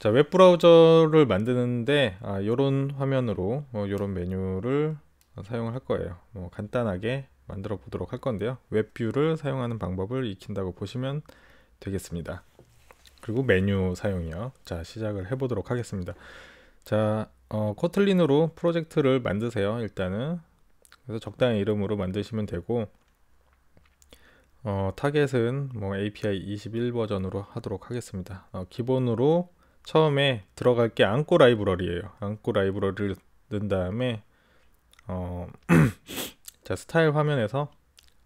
자, 웹브라우저를 만드는데 아, 요런 화면으로 뭐 요런 메뉴를 사용을 할 거예요. 뭐 간단하게 만들어 보도록 할 건데요. 웹뷰를 사용하는 방법을 익힌다고 보시면 되겠습니다. 그리고 메뉴 사용이요. 자, 시작을 해 보도록 하겠습니다. 자, 어, 코틀린으로 프로젝트를 만드세요. 일단은 그래서 적당한 이름으로 만드시면 되고 어, 타겟은 뭐 API 21 버전으로 하도록 하겠습니다. 어, 기본으로 처음에 들어갈 게 앙꼬 라이브러리예요. 앙꼬 라이브러리를 넣은 다음에 어, 자 스타일 화면에서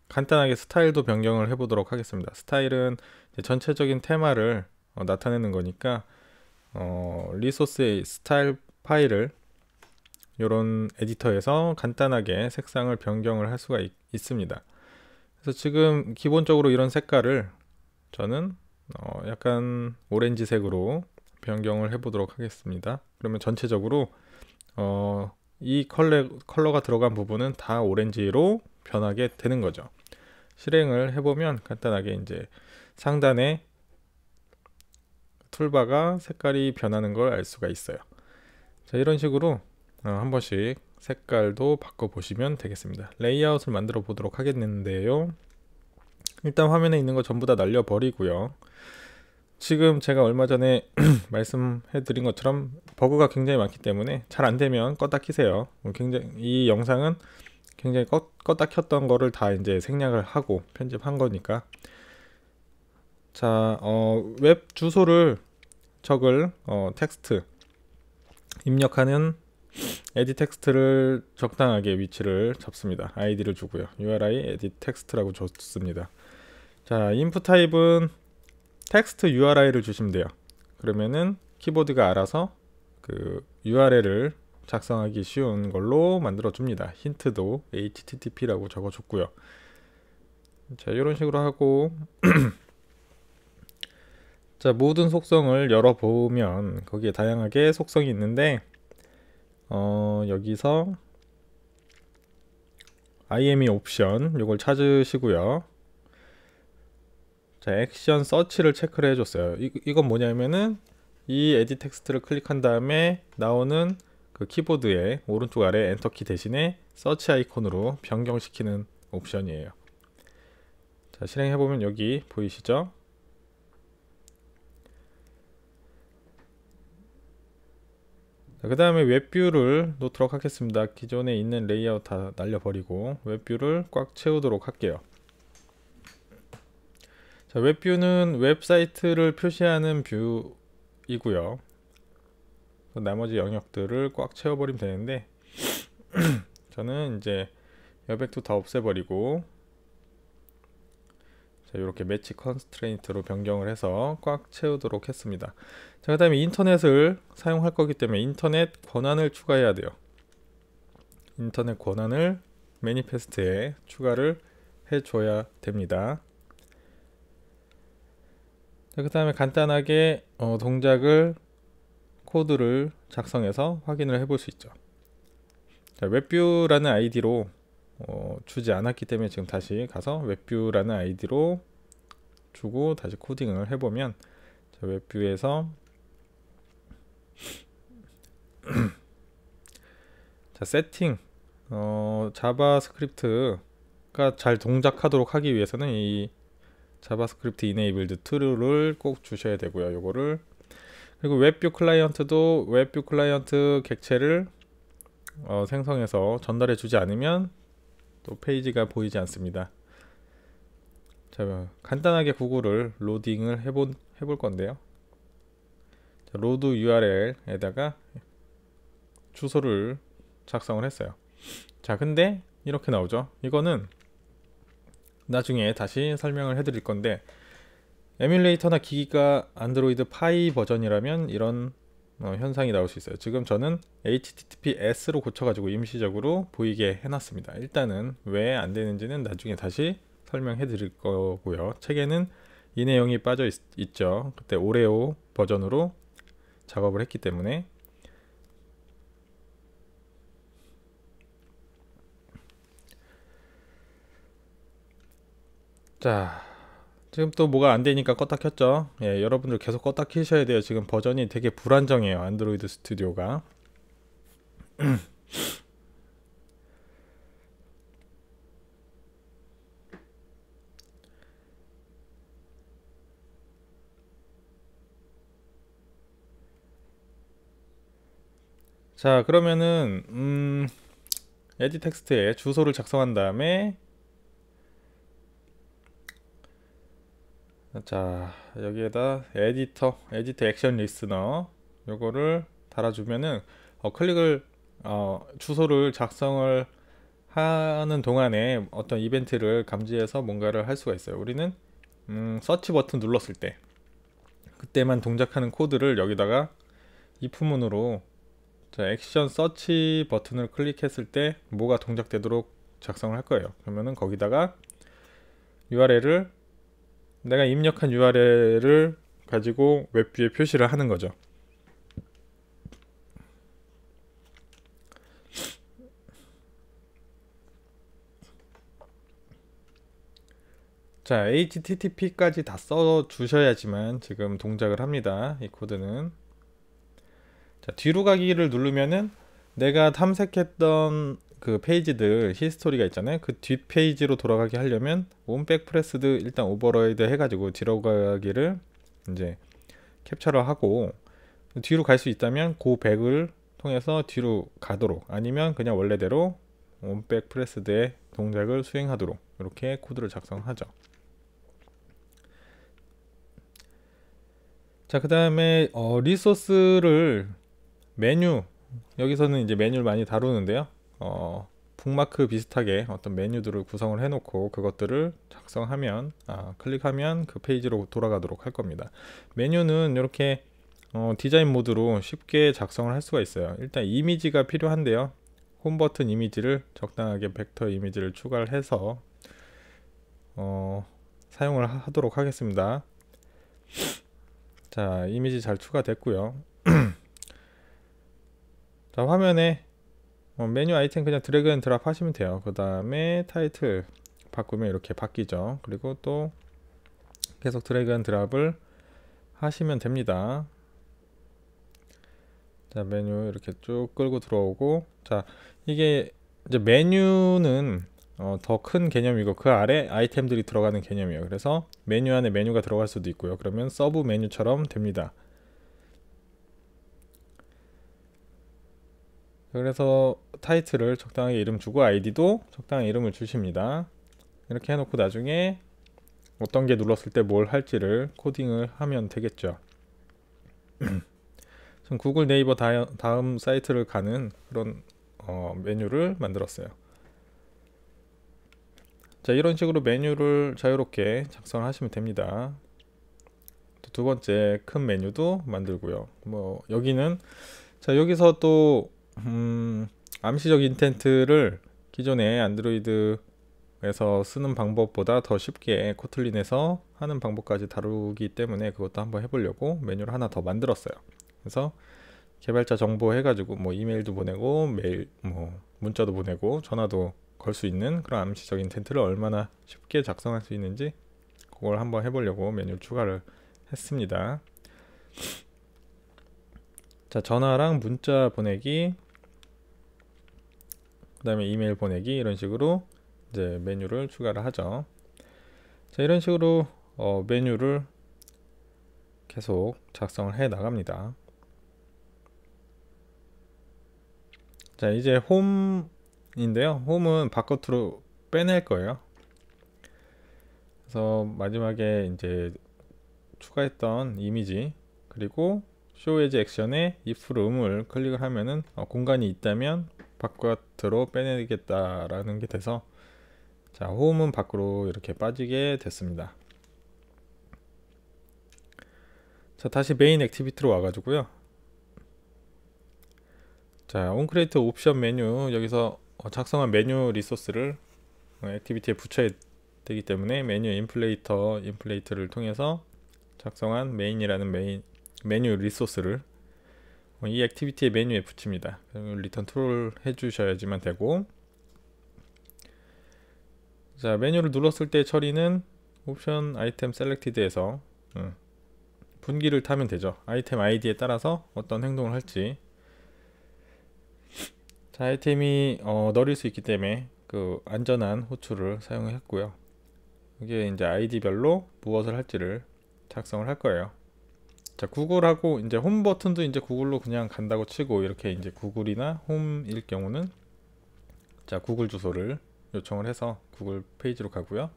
간단하게 스타일도 변경을 해보도록 하겠습니다. 스타일은 전체적인 테마를 어, 나타내는 거니까 어, 리소스의 스타일 파일을 이런 에디터에서 간단하게 색상을 변경을 할 수가 있, 있습니다. 그래서 지금 기본적으로 이런 색깔을 저는 어, 약간 오렌지색으로 변경을 해보도록 하겠습니다. 그러면 전체적으로 어, 이 컬러, 컬러가 들어간 부분은 다 오렌지로 변하게 되는 거죠. 실행을 해보면 간단하게 이제 상단에 툴바가 색깔이 변하는 걸 알 수가 있어요. 자, 이런 식으로 어, 한 번씩 색깔도 바꿔보시면 되겠습니다. 레이아웃을 만들어 보도록 하겠는데요. 일단 화면에 있는 거 전부 다 날려버리고요. 지금 제가 얼마 전에 말씀해드린 것처럼 버그가 굉장히 많기 때문에 잘 안되면 껐다 키세요 뭐 굉장히 이 영상은 굉장히 껐, 껐다 켰던 거를 다 이제 생략을 하고 편집한 거니까 자, 어, 주소를 적을 어, 텍스트 입력하는 에디 텍스트를 적당하게 위치를 잡습니다. 아이디를 주고요. URI 에디 텍스트라고 줬습니다. 자, 인풋 타입은 텍스트 u r i 를 주시면 돼요. 그러면은 키보드가 알아서 그 URL을 작성하기 쉬운 걸로 만들어 줍니다. 힌트도 http라고 적어 줬고요. 자, 이런 식으로 하고 자, 모든 속성을 열어 보면 거기에 다양하게 속성이 있는데 어, 여기서 IME 옵션 이걸 찾으시고요. 자, 액션 서치를 체크를 해줬어요. 이, 이건 뭐냐면은 이 에디 텍스트를 클릭한 다음에 나오는 그 키보드의 오른쪽 아래 엔터키 대신에 서치 아이콘으로 변경시키는 옵션이에요. 자, 실행해보면 여기 보이시죠? 그 다음에 웹뷰를 놓도록 하겠습니다 기존에 있는 레이아웃 다 날려버리고 웹뷰를 꽉 채우도록 할게요 자, 웹뷰는 웹사이트를 표시하는 뷰이고요. 나머지 영역들을 꽉 채워버리면 되는데 저는 이제 여백도 다 없애버리고 자, 이렇게 매치 컨스트레인트로 변경을 해서 꽉 채우도록 했습니다. 자, 그 다음에 인터넷을 사용할 거기 때문에 인터넷 권한을 추가해야 돼요. 인터넷 권한을 매니페스트에 추가를 해줘야 됩니다. 그 다음에 간단하게 어, 동작을 코드를 작성해서 확인을 해볼 수 있죠 자, 웹뷰라는 아이디로 어, 주지 않았기 때문에 지금 다시 가서 웹뷰라는 아이디로 주고 다시 코딩을 해보면 자, 웹뷰에서 자 세팅 어, 자바스크립트가 잘 동작하도록 하기 위해서는 이 자바스크립트 이네이블드 e d 를꼭 주셔야 되고요. 요거를 그리고 웹뷰 클라이언트도 웹뷰 클라이언트 객체를 어, 생성해서 전달해 주지 않으면 또 페이지가 보이지 않습니다. 자, 간단하게 구글을 로딩을 해본, 해볼 건데요. 자, 로드 URL에다가 주소를 작성을 했어요. 자, 근데 이렇게 나오죠. 이거는 나중에 다시 설명을 해드릴 건데 에뮬레이터나 기기가 안드로이드 파이 버전이라면 이런 어, 현상이 나올 수 있어요 지금 저는 https로 고쳐가지고 임시적으로 보이게 해놨습니다 일단은 왜 안되는지는 나중에 다시 설명해 드릴 거고요 책에는 이 내용이 빠져 있, 죠 그때 오레오 버전으로 작업을 했기 때문에 자 지금 또 뭐가 안 되니까 껐다 켰죠 예 여러분들 계속 껐다 켜셔야 돼요 지금 버전이 되게 불안정해요 안드로이드 스튜디오가 자 그러면은 음 에디 텍스트에 주소를 작성한 다음에 자 여기에다 에디터 에디터 액션 리스너 요거를 달아주면은 어, 클릭을 어, 주소를 작성을 하는 동안에 어떤 이벤트를 감지해서 뭔가를 할 수가 있어요 우리는 음, 서치 버튼 눌렀을 때 그때만 동작하는 코드를 여기다가 이품문으로 액션 서치 버튼을 클릭했을 때 뭐가 동작되도록 작성을 할 거예요 그러면은 거기다가 URL을 내가 입력한 URL을 가지고 웹뷰에 표시를 하는 거죠. 자, http까지 다 써 주셔야지만 지금 동작을 합니다. 이 코드는. 자, 뒤로 가기를 누르면은 내가 탐색했던 그 페이지들 히스토리가 있잖아요. 그 뒷 페이지로 돌아가게 하려면 온백 프레스드 일단 오버라이드 해가지고 들어가기를 이제 캡처를 하고 뒤로 갈 수 있다면 그 백을 통해서 뒤로 가도록 아니면 그냥 원래대로 온백 프레스드의 동작을 수행하도록 이렇게 코드를 작성하죠. 자, 그 다음에 어, 리소스를 메뉴 여기서는 이제 메뉴를 많이 다루는데요. 어, 북마크 비슷하게 어떤 메뉴들을 구성을 해놓고 그것들을 작성하면 아, 클릭하면 그 페이지로 돌아가도록 할 겁니다. 메뉴는 이렇게 어, 디자인 모드로 쉽게 작성을 할 수가 있어요. 일단 이미지가 필요한데요. 홈 버튼 이미지를 적당하게 벡터 이미지를 추가를 해서 어, 사용을 하도록 하겠습니다. 자 이미지 잘 추가됐고요. 자 화면에 어, 메뉴 아이템 그냥 드래그 앤 드랍 하시면 돼요 그 다음에 타이틀 바꾸면 이렇게 바뀌죠 그리고 또 계속 드래그 앤 드랍을 하시면 됩니다 자 메뉴 이렇게 쭉 끌고 들어오고 자 이게 이제 메뉴는 어, 더큰 개념이고 그 아래 아이템들이 들어가는 개념이에요 그래서 메뉴 안에 메뉴가 들어갈 수도 있고요 그러면 서브 메뉴처럼 됩니다 그래서 타이틀을 적당하게 이름 주고 아이디도 적당한 이름을 주십니다 이렇게 해놓고 나중에 어떤 게 눌렀을 때 뭘 할지를 코딩을 하면 되겠죠 전 구글 네이버 다음 사이트를 가는 그런 어, 메뉴를 만들었어요 자 이런 식으로 메뉴를 자유롭게 작성하시면 됩니다 두 번째 큰 메뉴도 만들고요 뭐 여기는 자 여기서 또 음, 암시적 인텐트를 기존의 안드로이드에서 쓰는 방법보다 더 쉽게 코틀린에서 하는 방법까지 다루기 때문에 그것도 한번 해보려고 메뉴를 하나 더 만들었어요. 그래서 개발자 정보 해가지고 뭐 이메일도 보내고 메일 뭐 문자도 보내고 전화도 걸 수 있는 그런 암시적 인텐트를 얼마나 쉽게 작성할 수 있는지 그걸 한번 해보려고 메뉴 추가를 했습니다. 자 전화랑 문자 보내기 그 다음에 이메일 보내기 이런 식으로 이제 메뉴를 추가를 하죠 자 이런 식으로 어, 메뉴를 계속 작성을 해 나갑니다 자 이제 홈인데요 홈은 바깥으로 빼낼 거예요 그래서 마지막에 이제 추가했던 이미지 그리고 show as action에 if room을 클릭을 하면은 어, 공간이 있다면 바깥으로 빼내겠다라는 게 돼서 자호음은 밖으로 이렇게 빠지게 됐습니다 자 다시 메인 액티비티로 와가지고요 자 온크레이트 옵션 메뉴 여기서 어, 작성한 메뉴 리소스를 어, 액티비티에 붙여야 되기 때문에 메뉴 인플레이터 인플레이터를 통해서 작성한 메인이라는 메인 메뉴 리소스를 어, 이 액티비티의 메뉴에 붙입니다. 리턴 트롤 해주셔야지만 되고 자 메뉴를 눌렀을 때 처리는 옵션 아이템 셀렉티드에서 어, 분기를 타면 되죠. 아이템 아이디에 따라서 어떤 행동을 할지 자 아이템이 어, 널릴수 있기 때문에 그 안전한 호출을 사용했고요. 이게 이제 아이디별로 무엇을 할지를 작성을 할 거예요. 자 구글하고 이제 홈 버튼도 이제 구글로 그냥 간다고 치고 이렇게 이제 구글이나 홈일 경우는 자 구글 주소를 요청을 해서 구글 페이지로 가고요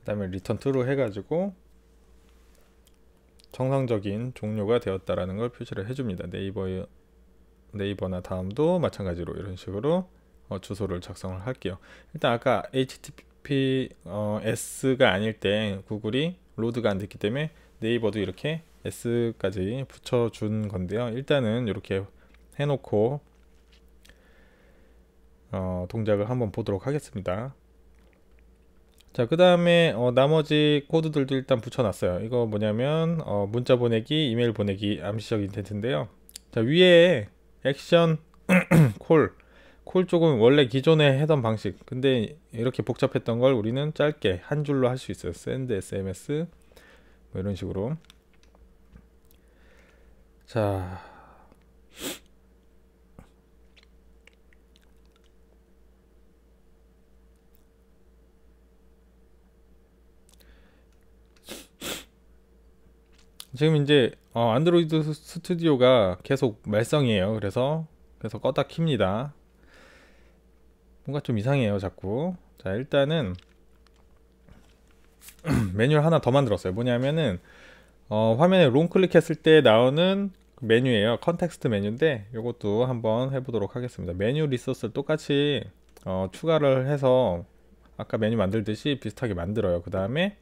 그 다음에 리턴 트루 해가지고 정상적인 종료가 되었다라는 걸 표시를 해줍니다 네이버 네이버나 다음도 마찬가지로 이런 식으로 어, 주소를 작성을 할게요 일단 아까 HTTPS가 어, 아닐 때 구글이 로드가 안 됐기 때문에 네이버도 이렇게 S까지 붙여준 건데요. 일단은 이렇게 해놓고 어, 동작을 한번 보도록 하겠습니다. 자, 그 다음에 어, 나머지 코드들도 일단 붙여놨어요. 이거 뭐냐면 어, 문자 보내기, 이메일 보내기 암시적 인텐트인데요. 자, 위에 액션 콜, 콜 쪽은 원래 기존에 해던 방식. 근데 이렇게 복잡했던 걸 우리는 짧게 한 줄로 할 수 있어요. send, sms, 뭐 이런 식으로 자 지금 이제 어, 안드로이드 스튜디오가 계속 말썽이에요 그래서 계속 껐다 킵니다 뭔가 좀 이상해요 자꾸 자 일단은 메뉴를 하나 더 만들었어요. 뭐냐면은 어, 화면에 롱 클릭했을 때 나오는 그 메뉴예요. 컨텍스트 메뉴인데 이것도 한번 해보도록 하겠습니다. 메뉴 리소스를 똑같이 어, 추가를 해서 아까 메뉴 만들듯이 비슷하게 만들어요. 그 다음에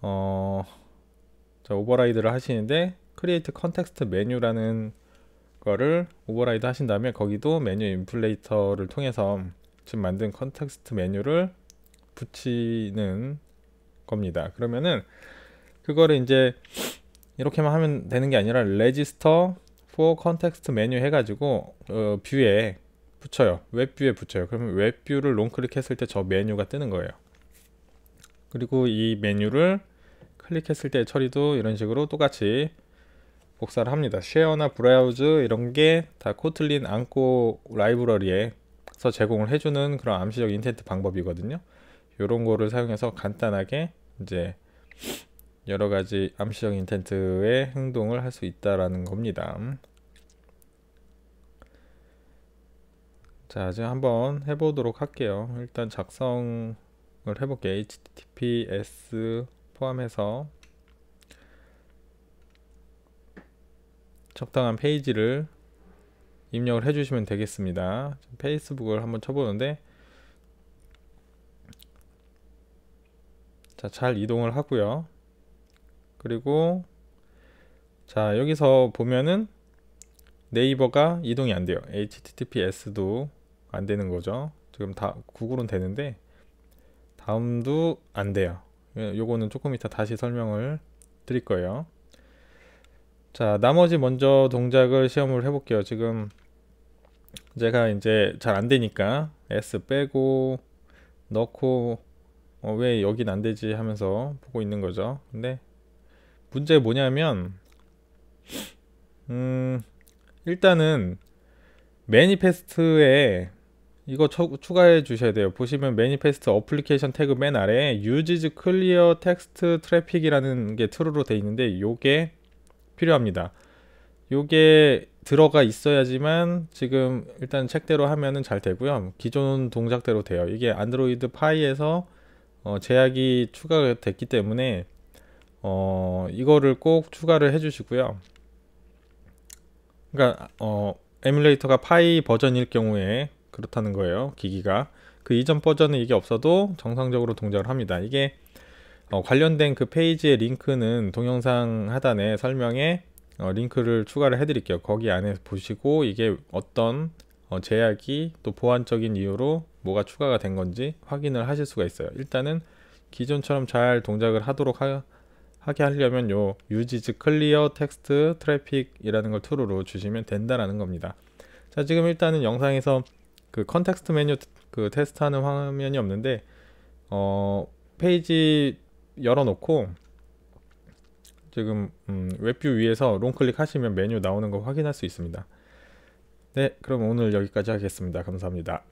어, 자, 오버라이드를 하시는데 크리에이트 컨텍스트 메뉴라는 거를 오버라이드 하신 다음에 거기도 메뉴 인플레이터를 통해서 지금 만든 컨텍스트 메뉴를 붙이는 겁니다. 그러면은 그거를 이제 이렇게만 하면 되는 게 아니라 레지스터 f 컨텍스트 메뉴 해가지고 어, 뷰에 붙여요. 웹뷰에 붙여요. 그러면 웹뷰를 롱클릭했을 때 저 메뉴가 뜨는 거예요. 그리고 이 메뉴를 클릭했을 때 처리도 이런 식으로 똑같이 복사를 합니다. 쉐어나 브라우즈 이런 게 다 코틀린 안고 라이브러리에서 제공을 해주는 그런 암시적 인텐트 방법이거든요. 이런 거를 사용해서 간단하게 이제 여러 가지 암시적 인텐트의 행동을 할 수 있다라는 겁니다. 자, 지금 한번 해보도록 할게요. 일단 작성을 해볼게요. HTTPS 포함해서 적당한 페이지를 입력을 해주시면 되겠습니다. 페이스북을 한번 쳐보는데 자, 잘 이동을 하고요. 그리고 자, 여기서 보면은 네이버가 이동이 안 돼요. HTTPS도 안 되는 거죠. 지금 다 구글은 되는데 다음도 안 돼요. 예, 요거는 조금 이따 다시 설명을 드릴 거예요. 자, 나머지 먼저 동작을 시험을 해볼게요. 지금 제가 이제 잘 안 되니까 S 빼고 넣고 어, 왜 여긴 안 되지 하면서 보고 있는 거죠. 근데 문제 뭐냐면 음 일단은 매니페스트에 이거 추, 가해 주셔야 돼요. 보시면 매니페스트 어플리케이션 태그 맨 아래에 uses clear text traffic이라는 게 true로 돼 있는데 요게 필요합니다. 요게 들어가 있어야지만 지금 일단 책대로 하면은 잘 되고요. 기존 동작대로 돼요. 이게 안드로이드 파이에서 어, 제약이 추가 됐기 때문에 어, 이거를 꼭 추가를 해주시고요. 그러니까 어, 에뮬레이터가 파이 버전일 경우에 그렇다는 거예요. 기기가 그 이전 버전은 이게 없어도 정상적으로 동작을 합니다. 이게 어, 관련된 그 페이지의 링크는 동영상 하단에 설명에 어, 링크를 추가를 해드릴게요. 거기 안에 보시고 이게 어떤 어, 제약이 또 보완적인 이유로 뭐가 추가가 된 건지 확인을 하실 수가 있어요. 일단은 기존처럼 잘 동작을 하도록 하, 게 하려면 요 유지즈 클리어 텍스트 트래픽이라는 걸 툴으로 주시면 된다라는 겁니다. 자 지금 일단은 영상에서 그 컨텍스트 메뉴 그 테스트하는 화면이 없는데 어 페이지 열어놓고 지금 음, 웹뷰 위에서 롱클릭 하시면 메뉴 나오는 거 확인할 수 있습니다. 네, 그럼 오늘 여기까지 하겠습니다. 감사합니다.